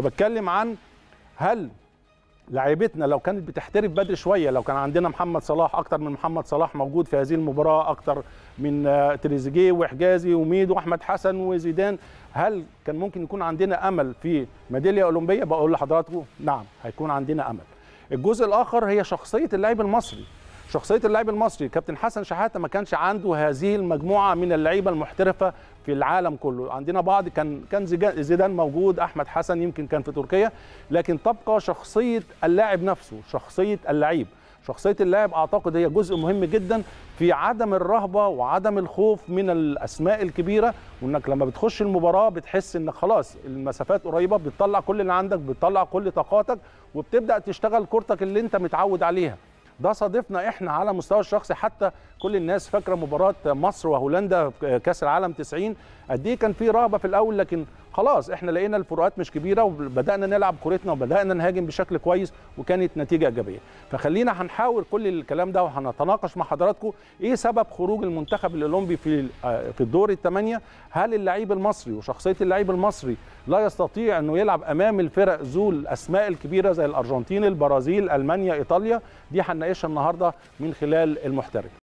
فبتكلم عن هل لعيبتنا لو كانت بتحترف بدري شويه لو كان عندنا محمد صلاح اكتر من محمد صلاح موجود في هذه المباراه اكتر من آه، تريزيجيه وحجازي وميد واحمد حسن وزيدان هل كان ممكن يكون عندنا امل في ميداليه اولمبيه بقول لحضراتكم نعم هيكون عندنا امل الجزء الاخر هي شخصيه اللاعب المصري شخصيه اللاعب المصري كابتن حسن شحاته ما كانش عنده هذه المجموعه من اللعيبه المحترفه في العالم كله عندنا بعض كان كان زيدان موجود احمد حسن يمكن كان في تركيا لكن تبقى شخصيه اللاعب نفسه شخصيه اللعيب شخصيه اللاعب اعتقد هي جزء مهم جدا في عدم الرهبه وعدم الخوف من الاسماء الكبيره وانك لما بتخش المباراه بتحس انك خلاص المسافات قريبه بتطلع كل اللي عندك بتطلع كل طاقاتك وبتبدا تشتغل كورتك اللي انت متعود عليها ده صادفنا احنا على مستوى الشخصي حتى كل الناس فاكره مباراه مصر وهولندا كاس العالم 90 قد ايه كان في رهبه في الاول لكن خلاص احنا لقينا الفروقات مش كبيره وبدانا نلعب كورتنا وبدانا نهاجم بشكل كويس وكانت نتيجه ايجابيه فخلينا هنحاور كل الكلام ده وهنتناقش مع حضراتكم ايه سبب خروج المنتخب الاولمبي في في الدور الثمانيه هل اللعيب المصري وشخصيه اللعيب المصري لا يستطيع انه يلعب امام الفرق ذو الاسماء الكبيره زي الارجنتين البرازيل المانيا ايطاليا دي هنناقشها النهارده من خلال المحترف